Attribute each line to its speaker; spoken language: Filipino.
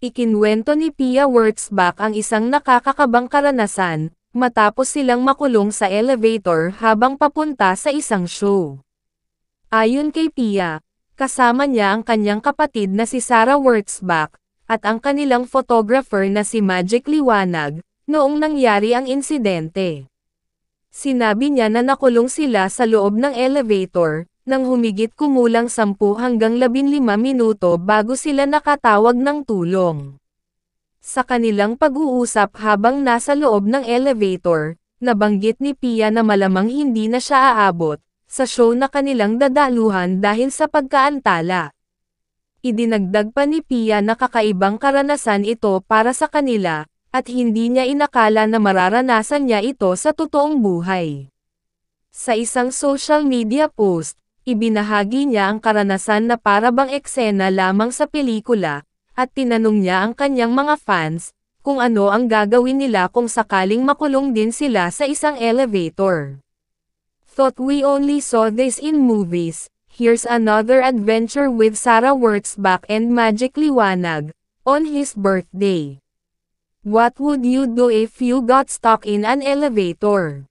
Speaker 1: Ikinwento ni Pia Wurtzbach ang isang nakakakabang karanasan, matapos silang makulong sa elevator habang papunta sa isang show. Ayon kay Pia, kasama niya ang kanyang kapatid na si Sarah Wurtzbach, at ang kanilang photographer na si Magic Liwanag, noong nangyari ang insidente. Sinabi niya na nakulong sila sa loob ng elevator, nang humigit kumulang 10 hanggang 15 minuto bago sila nakatawag ng tulong. Sa kanilang pag-uusap habang nasa loob ng elevator, nabanggit ni Pia na malamang hindi na siya aabot sa show na kanilang dadaluhan dahil sa pagkaantala. Idinagdag pa ni Pia na kakaibang karanasan ito para sa kanila, at hindi niya inakala na mararanasan niya ito sa totoong buhay. Sa isang social media post, Ibinahagi niya ang karanasan na parabang eksena lamang sa pelikula, at tinanong niya ang kanyang mga fans, kung ano ang gagawin nila kung sakaling makulong din sila sa isang elevator. Thought we only saw this in movies, here's another adventure with Sarah Wurtzbach and Magic Liwanag, on his birthday. What would you do if you got stuck in an elevator?